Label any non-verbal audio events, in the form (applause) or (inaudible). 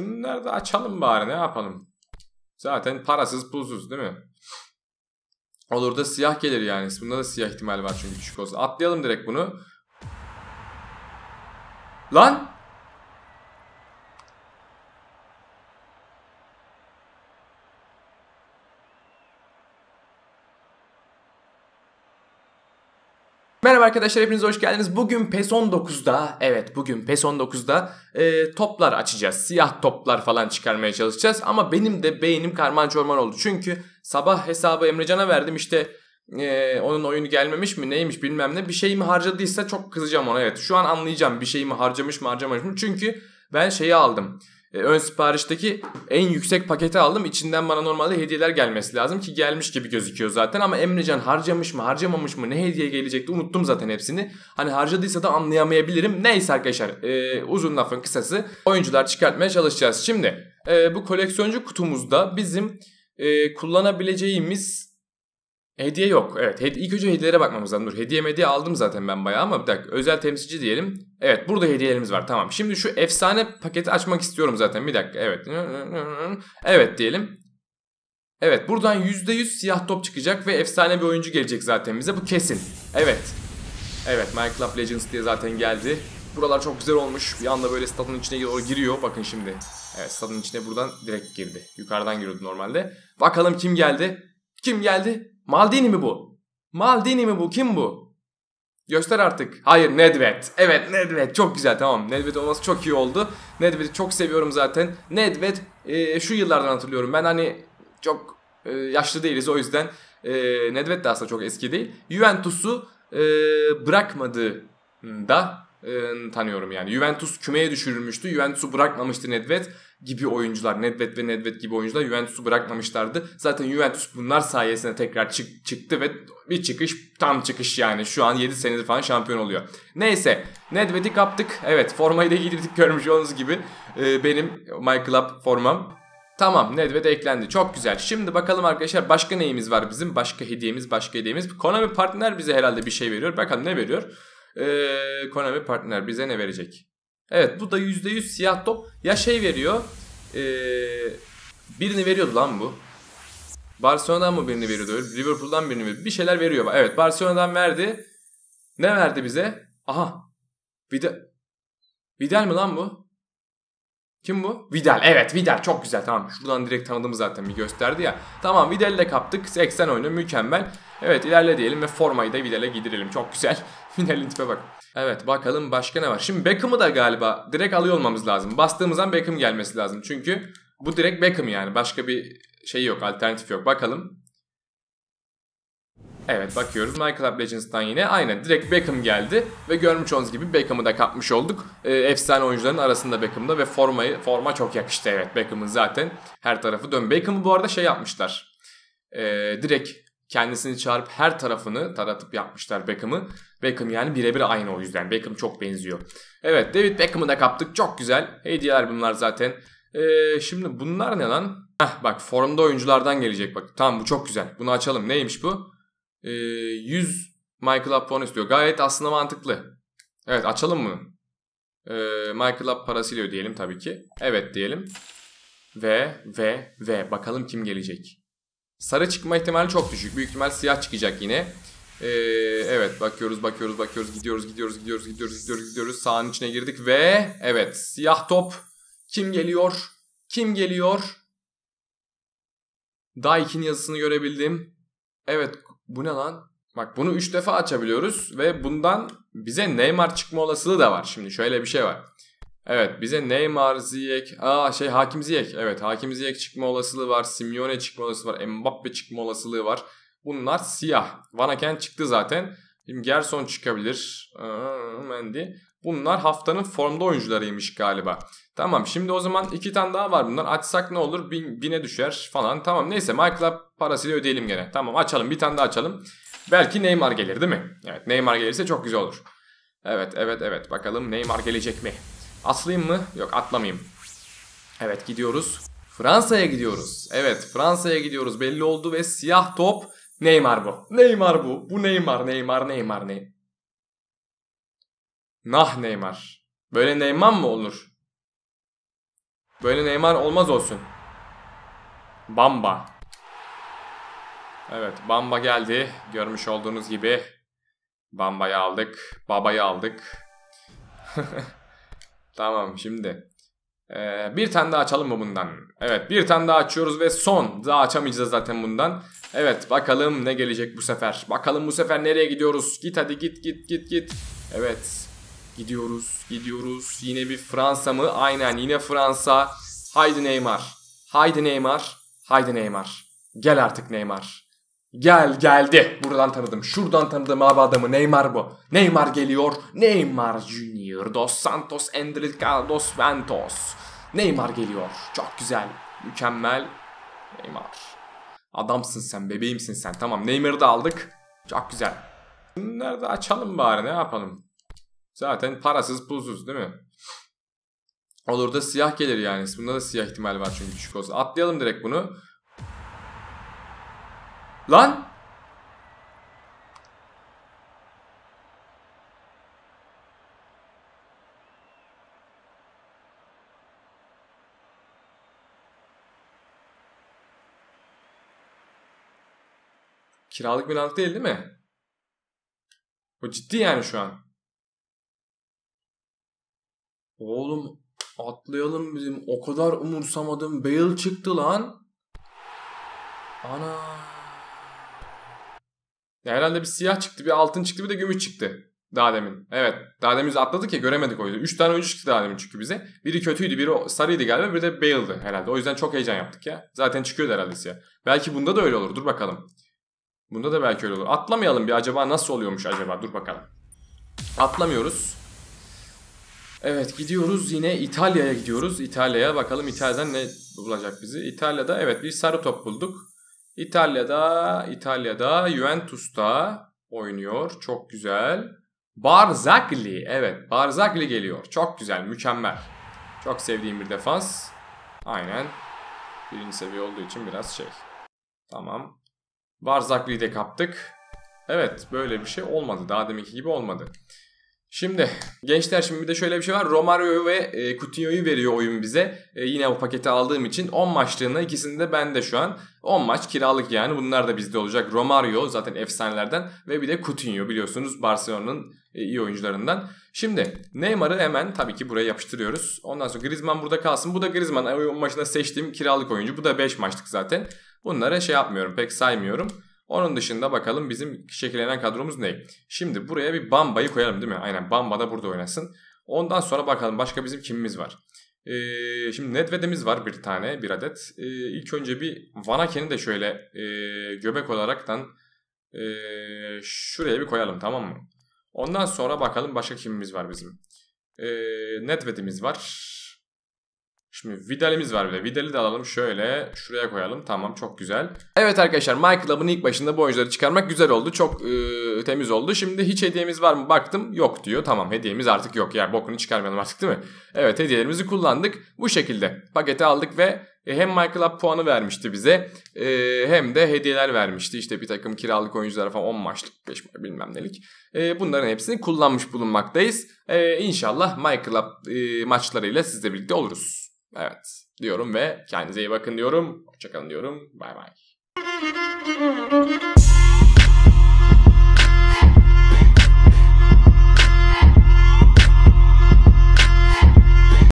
Nerede açalım bari ne yapalım. Zaten parasız pulsuz değil mi? Olur da siyah gelir yani. Bunda da siyah ihtimal var çünkü küçük olsa. Atlayalım direkt bunu. Lan! Merhaba arkadaşlar hepiniz hoş geldiniz. Bugün PES 19'da, evet bugün PES 19'da e, toplar açacağız. Siyah toplar falan çıkarmaya çalışacağız. Ama benim de beynim karman çorman oldu. Çünkü sabah hesabı Emrecan'a verdim işte e, onun oyunu gelmemiş mi neymiş bilmem ne. Bir şey mi harcadıysa çok kızacağım ona evet. Şu an anlayacağım bir şey mi harcamış mı harcamamış mı. Çünkü ben şeyi aldım e, ön siparişteki en yüksek paketi aldım. İçinden bana normalde hediyeler gelmesi lazım ki gelmiş gibi gözüküyor zaten. Ama Emrecan harcamış mı harcamamış mı ne hediye gelecekti unuttum zaten hepsini. Hani harcadıysa da anlayamayabilirim. Neyse arkadaşlar e, uzun lafın kısası oyuncular çıkartmaya çalışacağız. Şimdi e, bu koleksiyoncu kutumuzda bizim e, kullanabileceğimiz Hediye yok. Evet. Hedi- ilk önce hediyelere bakmamız lazım. Dur hediye medya aldım zaten ben bayağı ama bir dakika. Özel temsilci diyelim. Evet burada hediyelerimiz var. Tamam. Şimdi şu efsane paketi açmak istiyorum zaten. Bir dakika. Evet. Evet diyelim. Evet buradan %100 siyah top çıkacak ve efsane bir oyuncu gelecek zaten bize. Bu kesin. Evet. Evet Minecraft Legends diye zaten geldi. Buralar çok güzel olmuş. Bir anda böyle stadın içine doğru giriyor. Bakın şimdi. Evet stadın içine buradan direkt girdi. Yukarıdan giriyordu normalde. Bakalım kim geldi? Kim geldi? Maldini mi bu? Maldini mi bu? Kim bu? Göster artık. Hayır Nedved. Evet Nedved çok güzel tamam. Nedved olması çok iyi oldu. Nedved'i çok seviyorum zaten. Nedved e, şu yıllardan hatırlıyorum. Ben hani çok e, yaşlı değiliz o yüzden. E, Nedved de aslında çok eski değil. Juventus'u e, bırakmadığında Iı, tanıyorum yani. Juventus kümeye düşürülmüştü. Juventus'u bırakmamıştı Nedved gibi oyuncular. Nedved ve Nedved gibi oyuncular Juventus'u bırakmamışlardı. Zaten Juventus bunlar sayesinde tekrar çık, çıktı ve bir çıkış tam çıkış yani. Şu an 7 senedir falan şampiyon oluyor. Neyse Nedved'i kaptık. Evet formayı da giydirdik görmüş olduğunuz gibi. Ee, benim My Club formam. Tamam Nedved eklendi. Çok güzel. Şimdi bakalım arkadaşlar başka neyimiz var bizim? Başka hediyemiz, başka hediyemiz. Konami partner bize herhalde bir şey veriyor. Bakalım ne veriyor? Ee, Konami partner bize ne verecek? Evet bu da %100 siyah top. Ya şey veriyor. Ee, birini veriyordu lan bu. Barcelona'dan mı birini veriyordu? Liverpool'dan birini veriyordu. Bir şeyler veriyor. Evet Barcelona'dan verdi. Ne verdi bize? Aha. Vida Vidal mi lan bu? Kim bu? Vidal. Evet Vidal çok güzel tamam. Şuradan direkt tanıdım zaten bir gösterdi ya. Tamam Vidal'i de kaptık. 80 oyunu mükemmel. Evet ilerle diyelim ve formayı da Vidal'e gidirelim Çok güzel. (laughs) Vidal'in tipe bak. Evet bakalım başka ne var. Şimdi Beckham'ı da galiba direkt alıyor olmamız lazım. Bastığımız an Beckham gelmesi lazım. Çünkü bu direkt Beckham yani. Başka bir şey yok. Alternatif yok. Bakalım. Evet bakıyoruz My Club Legends'tan yine aynen direkt Beckham geldi ve görmüş olduğunuz gibi Beckham'ı da kapmış olduk. E, efsane oyuncuların arasında Beckham'da ve formayı forma çok yakıştı evet Beckham'ın zaten her tarafı dön. Beckham'ı bu arada şey yapmışlar. E, direkt kendisini çağırıp her tarafını taratıp yapmışlar Beckham'ı. Beckham yani birebir aynı o yüzden. Beckham çok benziyor. Evet David Beckham'ı da kaptık. Çok güzel. Hediyeler bunlar zaten. Ee, şimdi bunlar ne lan? Heh, bak forumda oyunculardan gelecek bak. Tamam bu çok güzel. Bunu açalım. Neymiş bu? Ee, 100 Michael Upton istiyor. Gayet aslında mantıklı. Evet açalım mı? Ee, Michael Up parasıyla ödeyelim tabii ki. Evet diyelim. Ve ve ve bakalım kim gelecek. Sarı çıkma ihtimali çok düşük. Büyük ihtimal siyah çıkacak yine. Ee, evet bakıyoruz bakıyoruz bakıyoruz gidiyoruz gidiyoruz gidiyoruz gidiyoruz gidiyoruz gidiyoruz sahanın içine girdik ve evet siyah top kim geliyor kim geliyor Daik'in yazısını görebildim evet bu ne lan bak bunu 3 defa açabiliyoruz ve bundan bize Neymar çıkma olasılığı da var şimdi şöyle bir şey var Evet bize Neymar, ziyek, aa şey Hakim ziyek. Evet Hakim ziyek çıkma olasılığı var. Simeone çıkma olasılığı var. Mbappe çıkma olasılığı var. Bunlar siyah. Vanaken çıktı zaten. Şimdi Gerson çıkabilir. Aa, Mendy. Bunlar haftanın formda oyuncularıymış galiba. Tamam şimdi o zaman iki tane daha var bunlar. Açsak ne olur? Bin, bine düşer falan. Tamam neyse Michael'a parasıyla ödeyelim gene. Tamam açalım bir tane daha açalım. Belki Neymar gelir değil mi? Evet Neymar gelirse çok güzel olur. Evet evet evet bakalım Neymar gelecek mi? Atlayayım mı? Yok atlamayayım. Evet gidiyoruz. Fransa'ya gidiyoruz. Evet Fransa'ya gidiyoruz belli oldu ve siyah top Neymar bu. Neymar bu. Bu Neymar, Neymar, Neymar, Neymar. Nah Neymar. Böyle Neymar mı olur? Böyle Neymar olmaz olsun. Bamba. Evet Bamba geldi. Görmüş olduğunuz gibi Bamba'yı aldık. Baba'yı aldık. (laughs) Tamam şimdi. Ee, bir tane daha açalım mı bundan? Evet bir tane daha açıyoruz ve son. Daha açamayacağız zaten bundan. Evet bakalım ne gelecek bu sefer. Bakalım bu sefer nereye gidiyoruz? Git hadi git git git git. Evet gidiyoruz gidiyoruz. Yine bir Fransa mı? Aynen yine Fransa. Haydi Neymar. Haydi Neymar. Haydi Neymar. Gel artık Neymar. Gel geldi. Buradan tanıdım. Şuradan tanıdım abi adamı. Neymar bu. Neymar geliyor. Neymar Junior. Dos Santos Endrica Dos Ventos. Neymar geliyor. Çok güzel. Mükemmel. Neymar. Adamsın sen. Bebeğimsin sen. Tamam Neymar'ı da aldık. Çok güzel. Bunları da açalım bari. Ne yapalım? Zaten parasız pulsuz değil mi? Olur da siyah gelir yani. Bunda da siyah ihtimal var çünkü düşük olsa. Atlayalım direkt bunu. Lan! Kiralık binalık değil değil mi? Bu ciddi yani şu an. Oğlum atlayalım bizim. O kadar umursamadım. Bale çıktı lan. Ana. Ya herhalde bir siyah çıktı, bir altın çıktı, bir de gümüş çıktı. Daha demin. Evet. Daha demin atladık ya göremedik o yüzden. 3 tane oyuncu çıktı daha demin çünkü bize. Biri kötüydü, biri sarıydı galiba, biri de Bale'dı herhalde. O yüzden çok heyecan yaptık ya. Zaten çıkıyordu herhalde siyah. Belki bunda da öyle olur. Dur bakalım. Bunda da belki öyle olur. Atlamayalım bir acaba nasıl oluyormuş acaba. Dur bakalım. Atlamıyoruz. Evet gidiyoruz yine İtalya'ya gidiyoruz. İtalya'ya bakalım İtalya'dan ne bulacak bizi. İtalya'da evet bir sarı top bulduk. İtalya'da, İtalya'da Juventus'ta oynuyor. Çok güzel. Barzagli. Evet Barzagli geliyor. Çok güzel, mükemmel. Çok sevdiğim bir defans. Aynen. Birinci seviye olduğu için biraz şey. Tamam. Barzagli'yi de kaptık. Evet böyle bir şey olmadı. Daha deminki gibi olmadı. Şimdi gençler şimdi bir de şöyle bir şey var. Romario ve e, Coutinho'yu veriyor oyun bize. E, yine bu paketi aldığım için 10 maçlığına ikisini de ben de şu an. 10 maç kiralık yani bunlar da bizde olacak. Romario zaten efsanelerden ve bir de Coutinho biliyorsunuz Barcelona'nın e, iyi oyuncularından. Şimdi Neymar'ı hemen tabii ki buraya yapıştırıyoruz. Ondan sonra Griezmann burada kalsın. Bu da Griezmann oyun maçında seçtiğim kiralık oyuncu. Bu da 5 maçlık zaten. Bunlara şey yapmıyorum pek saymıyorum. Onun dışında bakalım bizim şekillenen kadromuz ne? Şimdi buraya bir Bamba'yı koyalım değil mi? Aynen Bamba da burada oynasın. Ondan sonra bakalım başka bizim kimimiz var. Ee, şimdi Nedved'imiz var bir tane, bir adet. Ee, ilk önce bir Vanaken'i de şöyle e, göbek olaraktan e, şuraya bir koyalım tamam mı? Ondan sonra bakalım başka kimimiz var bizim. Ee, Nedved'imiz var. Şimdi Vidal'imiz var bir de. Vidal'i de alalım şöyle. Şuraya koyalım. Tamam çok güzel. Evet arkadaşlar My Club'ın ilk başında bu oyuncuları çıkarmak güzel oldu. Çok e, temiz oldu. Şimdi hiç hediyemiz var mı baktım. Yok diyor. Tamam hediyemiz artık yok. Yani bokunu çıkarmayalım artık değil mi? Evet hediyelerimizi kullandık. Bu şekilde paketi aldık ve e, hem My Club puanı vermişti bize e, hem de hediyeler vermişti. İşte bir takım kiralık oyuncular falan 10 maçlık 5 maç bilmem nelik. E, bunların hepsini kullanmış bulunmaktayız. E, inşallah My Club e, maçlarıyla sizle birlikte oluruz. Evet diyorum ve kendinize iyi bakın diyorum. Hoşçakalın diyorum. Bay bay.